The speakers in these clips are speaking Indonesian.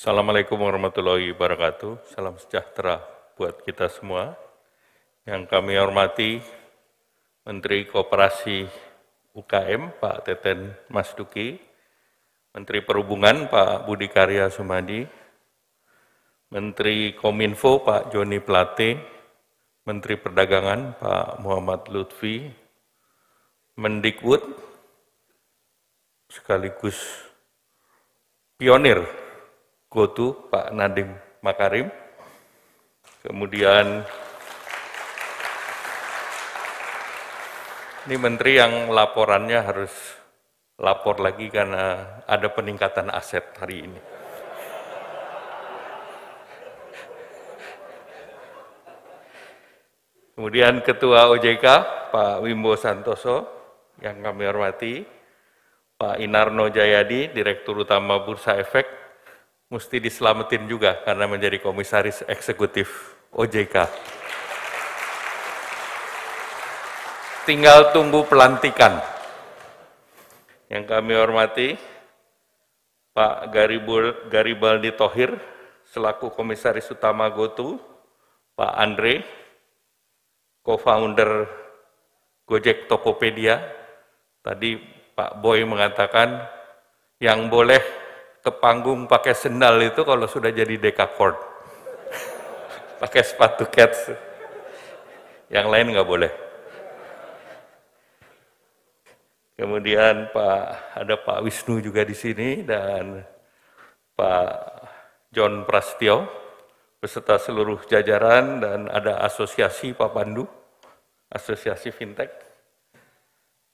Assalamualaikum warahmatullahi wabarakatuh. Salam sejahtera buat kita semua. Yang kami hormati Menteri Kooperasi UKM Pak Teten Mas Duki, Menteri Perhubungan Pak Budi Karya Sumadi, Menteri Kominfo Pak Joni Plate, Menteri Perdagangan Pak Muhammad Lutfi, Mendikbud sekaligus pionir Gotu, Pak Nadim Makarim. Kemudian ini menteri yang laporannya harus lapor lagi karena ada peningkatan aset hari ini. Kemudian Ketua OJK, Pak Wimbo Santoso, yang kami hormati, Pak Inarno Jayadi, Direktur Utama Bursa Efek, mesti diselamatin juga karena menjadi komisaris eksekutif OJK. Tinggal tunggu pelantikan. Yang kami hormati, Pak Garibul, Garibaldi Tohir, selaku Komisaris Utama GoTo, Pak Andre, co-founder Gojek Tokopedia, tadi Pak Boy mengatakan, yang boleh ke panggung pakai sendal itu kalau sudah jadi dekakord. pakai sepatu cats. Yang lain nggak boleh. Kemudian Pak ada Pak Wisnu juga di sini dan Pak John Prastio beserta seluruh jajaran dan ada asosiasi Pak Pandu, asosiasi fintech.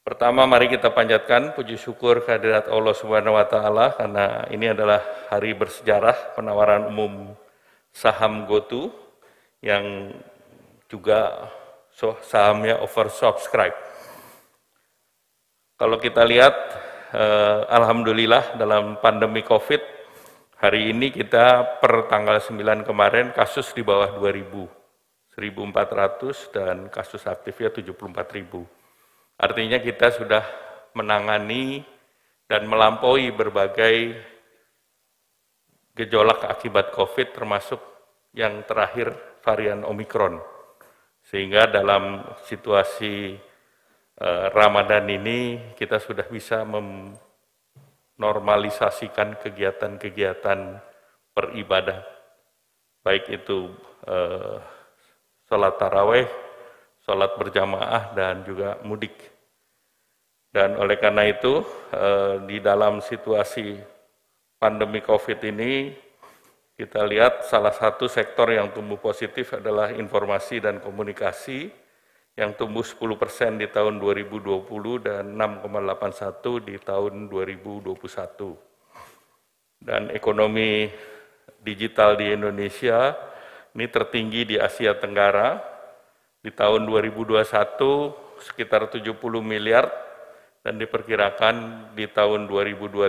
Pertama mari kita panjatkan puji syukur kehadirat Allah Subhanahu wa taala karena ini adalah hari bersejarah penawaran umum saham GoTo yang juga sahamnya oversubscribe. Kalau kita lihat eh, alhamdulillah dalam pandemi Covid hari ini kita per tanggal 9 kemarin kasus di bawah 2000, 1400 dan kasus aktifnya 74 ribu Artinya kita sudah menangani dan melampaui berbagai gejolak akibat COVID termasuk yang terakhir varian Omikron. Sehingga dalam situasi eh, Ramadan ini kita sudah bisa menormalisasikan kegiatan-kegiatan peribadah. Baik itu eh, sholat taraweh, sholat berjamaah, dan juga mudik. Dan oleh karena itu, eh, di dalam situasi pandemi COVID ini, kita lihat salah satu sektor yang tumbuh positif adalah informasi dan komunikasi yang tumbuh 10 persen di tahun 2020 dan 6,81 di tahun 2021. Dan ekonomi digital di Indonesia ini tertinggi di Asia Tenggara. Di tahun 2021 sekitar 70 miliar dan diperkirakan di tahun 2025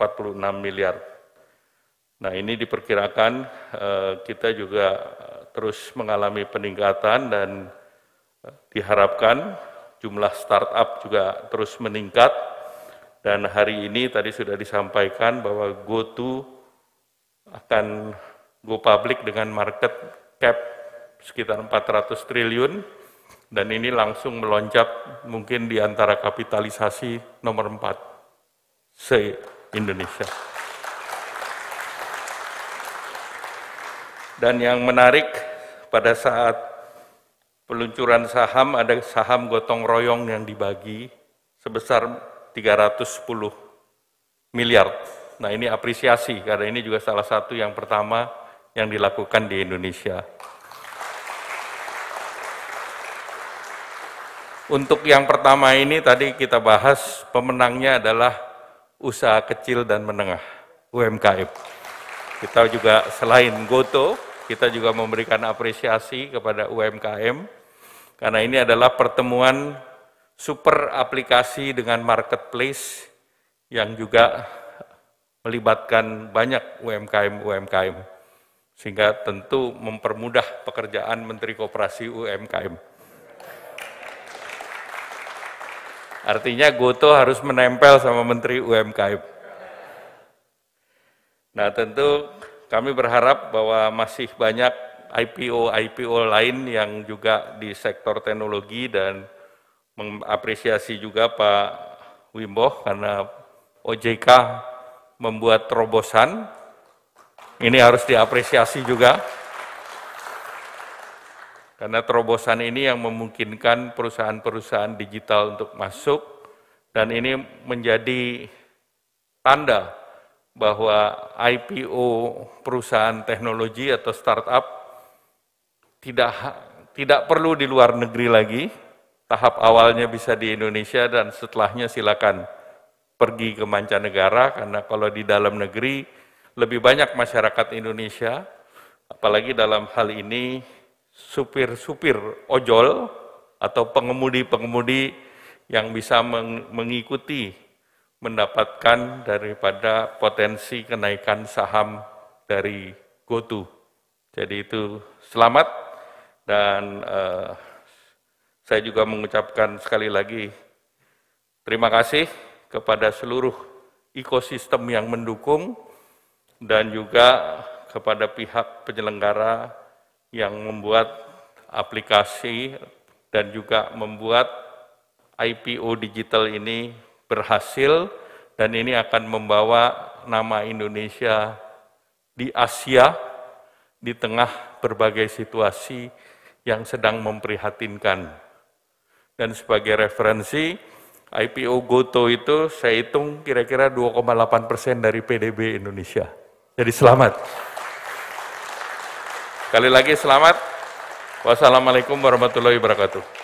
146 miliar. Nah, ini diperkirakan eh, kita juga terus mengalami peningkatan dan eh, diharapkan jumlah startup juga terus meningkat dan hari ini tadi sudah disampaikan bahwa GoTo akan go public dengan market cap sekitar 400 triliun dan ini langsung melonjak mungkin di antara kapitalisasi nomor empat se-Indonesia. Dan yang menarik pada saat peluncuran saham ada saham gotong royong yang dibagi sebesar 310 miliar. Nah ini apresiasi karena ini juga salah satu yang pertama yang dilakukan di Indonesia. Untuk yang pertama ini tadi kita bahas pemenangnya adalah usaha kecil dan menengah, UMKM. Kita juga selain GoTo, kita juga memberikan apresiasi kepada UMKM karena ini adalah pertemuan super aplikasi dengan marketplace yang juga melibatkan banyak UMKM-UMKM sehingga tentu mempermudah pekerjaan Menteri Koperasi UMKM. Artinya Goto harus menempel sama Menteri UMKM. Nah tentu kami berharap bahwa masih banyak IPO-IPO lain yang juga di sektor teknologi dan mengapresiasi juga Pak Wimbo karena OJK membuat terobosan. Ini harus diapresiasi juga. Karena terobosan ini yang memungkinkan perusahaan-perusahaan digital untuk masuk dan ini menjadi tanda bahwa IPO perusahaan teknologi atau startup tidak tidak perlu di luar negeri lagi. Tahap awalnya bisa di Indonesia dan setelahnya silakan pergi ke mancanegara karena kalau di dalam negeri lebih banyak masyarakat Indonesia apalagi dalam hal ini supir-supir ojol atau pengemudi-pengemudi yang bisa mengikuti mendapatkan daripada potensi kenaikan saham dari GoTo. Jadi itu selamat dan eh, saya juga mengucapkan sekali lagi terima kasih kepada seluruh ekosistem yang mendukung dan juga kepada pihak penyelenggara yang membuat aplikasi dan juga membuat IPO digital ini berhasil dan ini akan membawa nama Indonesia di Asia di tengah berbagai situasi yang sedang memprihatinkan. Dan sebagai referensi, IPO Goto itu saya hitung kira-kira 2,8 persen dari PDB Indonesia. Jadi selamat. Sekali lagi selamat. Wassalamualaikum warahmatullahi wabarakatuh.